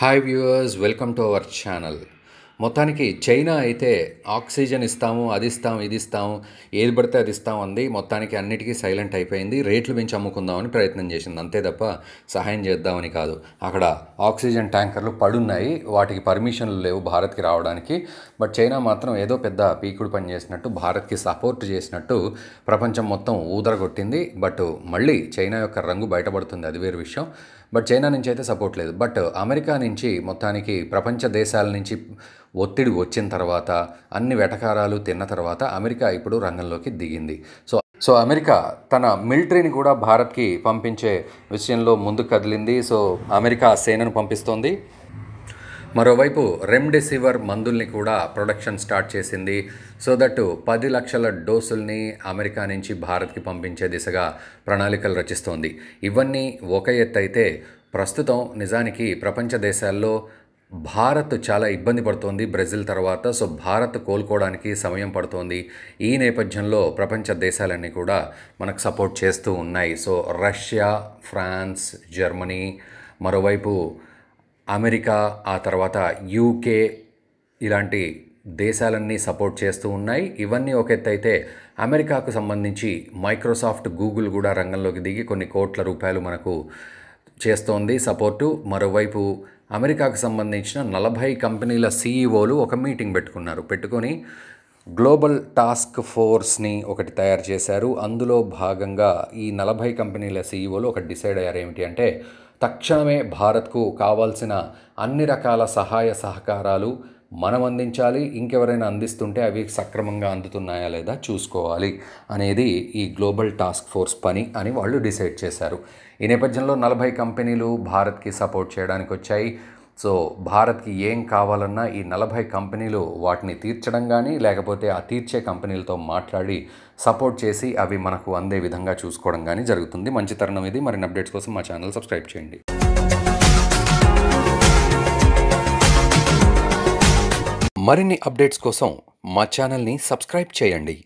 hi viewers welcome to our channel మొత్తానికి China అయితే oxygen ఇస్తాము అది ఇస్తాము ఇది ఇస్తాము ఏది పడితే అది ఇస్తాము అంది మొత్తానికి అన్నిటికీ సైలెంట్ అయిపోయింది రేట్లు పెంచి అమ్ముకుందామని ప్రయత్నం చేసింది అంతే తప్ప సహాయం చేద్దామని కాదు అక్కడ ఆక్సిజన్ ట్యాంకర్లు పడున్నాయి వాటికి పర్మిషన్లు లేవు భారత్కి రావడానికి బట్ చైనా మాత్రం ఏదో పెద్ద పీకుడు పని చేసినట్టు భారత్కి సపోర్ట్ చేసినట్టు ప్రపంచం మొత్తం ఊదరగొట్టింది బట్ మళ్ళీ చైనా యొక్క రంగు బయటపడుతుంది అది వేరు విషయం బట్ చైనా నుంచి అయితే సపోర్ట్ లేదు బట్ అమెరికా నుంచి మొత్తానికి ప్రపంచ దేశాల నుంచి ఒత్తిడి వచ్చిన తర్వాత అన్ని వెటకారాలు తిన్న తర్వాత అమెరికా ఇప్పుడు రంగంలోకి దిగింది సో సో అమెరికా తన మిలిటరీని కూడా భారత్కి పంపించే విషయంలో ముందు కదిలింది సో అమెరికా సేనను పంపిస్తోంది మరోవైపు రెమ్డెసివర్ మందుల్ని కూడా ప్రొడక్షన్ స్టార్ట్ చేసింది సో దట్ పది లక్షల డోసుల్ని అమెరికా నుంచి భారత్కి పంపించే దిశగా ప్రణాళికలు రచిస్తోంది ఇవన్నీ ఒక ఎత్తైతే ప్రస్తుతం నిజానికి ప్రపంచ దేశాల్లో భారత్ చాలా ఇబ్బంది పడుతోంది బ్రెజిల్ తర్వాత సో భారత్ కోలుకోవడానికి సమయం పడుతోంది ఈ నేపథ్యంలో ప్రపంచ దేశాలన్నీ కూడా మనకు సపోర్ట్ చేస్తూ ఉన్నాయి సో రష్యా ఫ్రాన్స్ జర్మనీ మరోవైపు అమెరికా ఆ తర్వాత యూకే ఇలాంటి దేశాలన్నీ సపోర్ట్ చేస్తూ ఉన్నాయి ఇవన్నీ ఒక ఎత్తు అయితే అమెరికాకు సంబంధించి మైక్రోసాఫ్ట్ గూగుల్ కూడా రంగంలోకి దిగి కొన్ని కోట్ల రూపాయలు మనకు చేస్తోంది సపోర్టు మరోవైపు అమెరికాకు సంబంధించిన నలభై కంపెనీల సీఈఓలు e ఒక మీటింగ్ పెట్టుకున్నారు పెట్టుకొని గ్లోబల్ టాస్క్ ఫోర్స్ని ఒకటి తయారు చేశారు అందులో భాగంగా ఈ నలభై కంపెనీల సీఈఓలు e ఒకటి డిసైడ్ అయ్యారు ఏమిటి అంటే తక్షణమే భారత్కు కావాల్సిన అన్ని రకాల సహాయ సహకారాలు మనం అందించాలి ఇంకెవరైనా అందిస్తుంటే అవి సక్రమంగా అందుతున్నాయా లేదా చూసుకోవాలి అనేది ఈ గ్లోబల్ టాస్క్ ఫోర్స్ పని అని వాళ్ళు డిసైడ్ చేశారు ఈ నేపథ్యంలో నలభై కంపెనీలు భారత్కి సపోర్ట్ చేయడానికి వచ్చాయి సో భారత్కి ఏం కావాలన్నా ఈ నలభై కంపెనీలు వాటిని తీర్చడం కానీ లేకపోతే ఆ తీర్చే కంపెనీలతో మాట్లాడి సపోర్ట్ చేసి అవి మనకు అందే విధంగా చూసుకోవడం కానీ జరుగుతుంది మంచి తరుణం ఇది మరిన్ని అప్డేట్స్ కోసం మా ఛానల్ సబ్స్క్రైబ్ చేయండి మరిన్ని అప్డేట్స్ కోసం మా ఛానల్ని సబ్స్క్రైబ్ చేయండి